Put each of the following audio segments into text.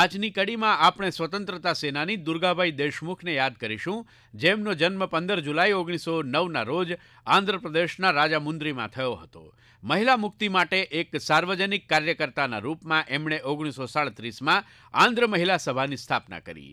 આજની કડીમાં આપણે સ્વતંત્રતા સેનાની દુર્ગાબાઈ દેશમુખને યાદ કરીશું જેમનો જન્મ પંદર જુલાઈ ઓગણીસો નવના રોજ આંધ્રપ્રદેશના રાજામુંદ્રીમાં થયો હતો મહિલા મુક્તિ માટે એક સાર્વજનિક કાર્યકર્તાના રૂપમાં એમણે ઓગણીસો સાડત્રીસમાં આંધ્ર મહિલા સભાની સ્થાપના કરી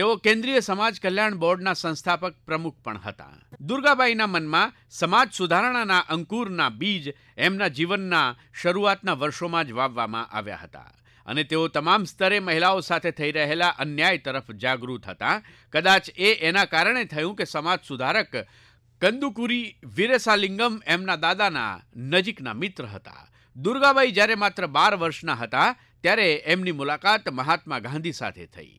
તેઓ કેન્દ્રીય સમાજ કલ્યાણ બોર્ડના સંસ્થાપક પ્રમુખ પણ હતા દુર્ગાબાઈના મનમાં સમાજ સુધારણાના અંકુરના બીજ એમના જીવનના શરૂઆતના વર્ષોમાં જ વાવવામાં આવ્યા હતા અને તેઓ તમામ સ્તરે મહિલાઓ સાથે થઈ રહેલા અન્યાય તરફ જાગૃત હતા કદાચ એ એના કારણે થયું કે સમાજ સુધારક કંદુકુરી વીરેસાલિંગમ એમના દાદાના નજીકના મિત્ર હતા દુર્ગાબાઈ જ્યારે માત્ર બાર વર્ષના હતા ત્યારે એમની મુલાકાત મહાત્મા ગાંધી સાથે થઈ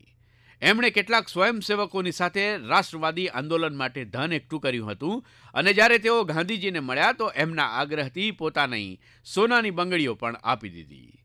એમણે કેટલાક સ્વયંસેવકોની સાથે રાષ્ટ્રવાદી આંદોલન માટે ધન એકઠું કર્યું હતું અને જ્યારે તેઓ ગાંધીજીને મળ્યા તો એમના આગ્રહથી પોતાની સોનાની બંગડીઓ પણ આપી દીધી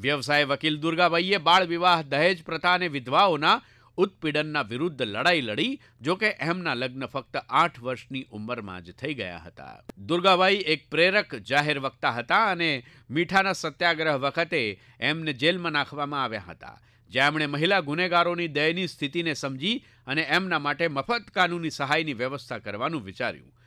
વ્યવસાય વકીલ દુર્ગાબાઈએ બાળ વિવાહ દહેજ પ્રથા અને વિધવાઓના ઉત્પીડનના વિરુદ્ધ લડાઈ લડી જોકે એમના લગ્ન ફક્ત આઠ વર્ષની ઉંમરમાં જ થઈ ગયા હતા દુર્ગાભાઈ એક પ્રેરક જાહેર વક્તા હતા અને મીઠાના સત્યાગ્રહ વખતે એમને જેલમાં નાખવામાં આવ્યા હતા જેમણે મહિલા ગુનેગારોની દયની સ્થિતિને સમજી અને એમના માટે મફત કાનૂની સહાયની વ્યવસ્થા કરવાનું વિચાર્યું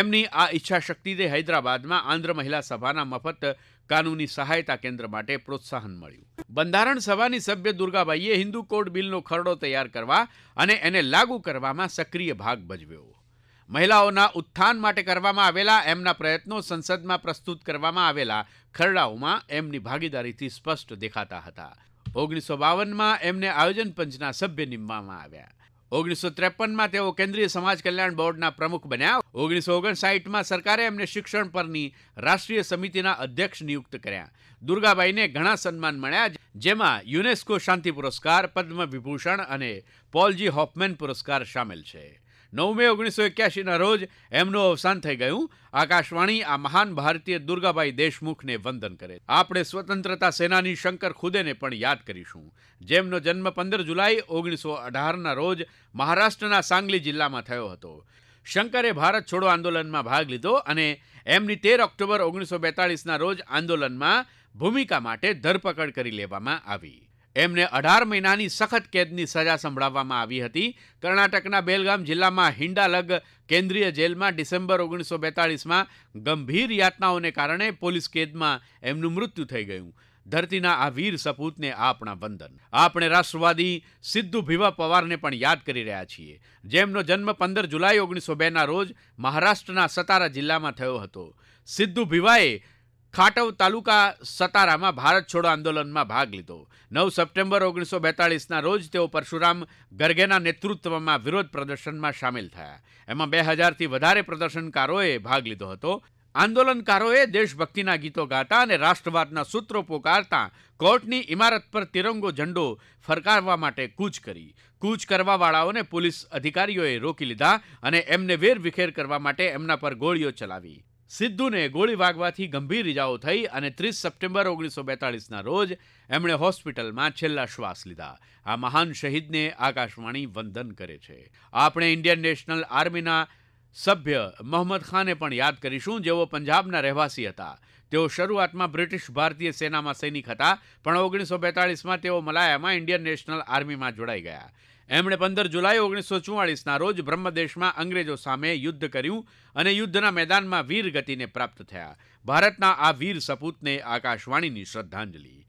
એમની આ ઈચ્છાશક્તિને હૈદરાબાદમાં આંધ્ર મહિલા સભાના મફત કાનૂની સહાયતા કેન્દ્ર માટે પ્રોત્સાહન મળ્યું બંધારણ સભાની સભ્ય દુર્ગાબાઈએ હિન્દુ કોડ બિલનો ખરડો તૈયાર કરવા અને એને લાગુ કરવામાં સક્રિય ભાગ ભજવ્યો મહિલાઓના ઉત્થાન માટે કરવામાં આવેલા એમના પ્રયત્નો સંસદમાં પ્રસ્તુત કરવામાં આવેલા ખરડાઓમાં એમની ભાગીદારીથી સ્પષ્ટ દેખાતા હતા ઓગણીસો બાવનમાં એમને આયોજન પંચના સભ્ય નીમવામાં આવ્યા ઓગણીસો ત્રેપનમાં તેઓ કેન્દ્રીય સમાજ કલ્યાણ બોર્ડના પ્રમુખ બન્યા ઓગણીસો ઓગણસાઠમાં સરકારે એમને શિક્ષણ પરની રાષ્ટ્રીય સમિતિના અધ્યક્ષ નિયુક્ત કર્યા દુર્ગાબાઈને ઘણા સન્માન મળ્યા જેમાં યુનેસ્કો શાંતિ પુરસ્કાર પદ્મ વિભૂષણ અને પોલજી હોફમેન પુરસ્કાર સામેલ છે નવ મે ઓગણીસો એક્યાસીના રોજ એમનું અવસાન થઈ ગયું આકાશવાણી આ મહાન ભારતીય દુર્ગાબાઈ દેશમુખને વંદન કરે આપણે સ્વતંત્રતા સેનાની શંકર ખુદેને પણ યાદ કરીશું જેમનો જન્મ પંદર જુલાઈ ઓગણીસો અઢારના રોજ મહારાષ્ટ્રના સાંગલી જિલ્લામાં થયો હતો શંકરે ભારત છોડો આંદોલનમાં ભાગ લીધો અને એમની તેર ઓક્ટોબર ઓગણીસો બેતાળીસના રોજ આંદોલનમાં ભૂમિકા માટે ધરપકડ કરી લેવામાં આવી એમને અઢાર મહિનાની સખત કેદની સજા સંભળાવવામાં આવી હતી કર્ણાટકના બેલગામ જિલ્લામાં હિંડાલગ કેન્દ્રીય જેલમાં ડિસેમ્બર ઓગણીસો બેતાળીસમાં ગંભીર યાતનાઓને કારણે પોલીસ કેદમાં એમનું મૃત્યુ થઈ ગયું ધરતીના આ વીર સપૂતને આપણા વંદન આપણે રાષ્ટ્રવાદી સિદ્ધુ ભીવા પવારને પણ યાદ કરી રહ્યા છીએ જેમનો જન્મ પંદર જુલાઈ ઓગણીસો બેના રોજ મહારાષ્ટ્રના સતારા જિલ્લામાં થયો હતો સિદ્ધુ ભીવાએ ખાટવ તાલુકા સતારામાં ભારત છોડો આંદોલનમાં ભાગ લીધો નવ સપ્ટેમ્બર ઓગણીસો બેતાળીસના રોજ તેઓ પરશુરામ ગર્ગેના નેતૃત્વમાં વિરોધ પ્રદર્શનમાં સામેલ થયા એમાં બે હજારથી વધારે પ્રદર્શનકારોએ ભાગ લીધો હતો આંદોલનકારોએ દેશભક્તિના ગીતો ગાતા અને રાષ્ટ્રવાદના સૂત્રો પોકારતા કોર્ટની ઇમારત પર તિરંગો ઝંડો ફરકારવા માટે કૂચ કરી કૂચ કરવાવાળાઓને પોલીસ અધિકારીઓએ રોકી લીધા અને એમને વેર વિખેર કરવા માટે એમના પર ગોળીઓ ચલાવી સિદ્ધુને ગોળી વાગવાથી ગંભીર ઇજાઓ થઈ અને ત્રીસ સપ્ટેમ્બર ઓગણીસો બેતાળીસના રોજ એમણે હોસ્પિટલમાં છેલ્લા શ્વાસ લીધા આ મહાન શહીદને આકાશવાણી વંદન કરે છે આપણે ઇન્ડિયન નેશનલ આર્મીના સભ્ય મોહમ્મદ ખાને પણ યાદ કરીશું જેઓ પંજાબના રહેવાસી હતા તેઓ શરૂઆતમાં બ્રિટિશ ભારતીય સેનામાં સૈનિક હતા પણ ઓગણીસો બેતાળીસમાં તેઓ મલાયામાં ઇન્ડિયન નેશનલ આર્મીમાં જોડાઈ ગયા એમણે પંદર જુલાઈ ઓગણીસો ચુવાળીસના રોજ બ્રહ્મદેશમાં અંગ્રેજો સામે યુદ્ધ કર્યું અને યુદ્ધના મેદાનમાં વીર ગતિને પ્રાપ્ત થયા ભારતના આ વીર સપૂતને આકાશવાણીની શ્રદ્ધાંજલિ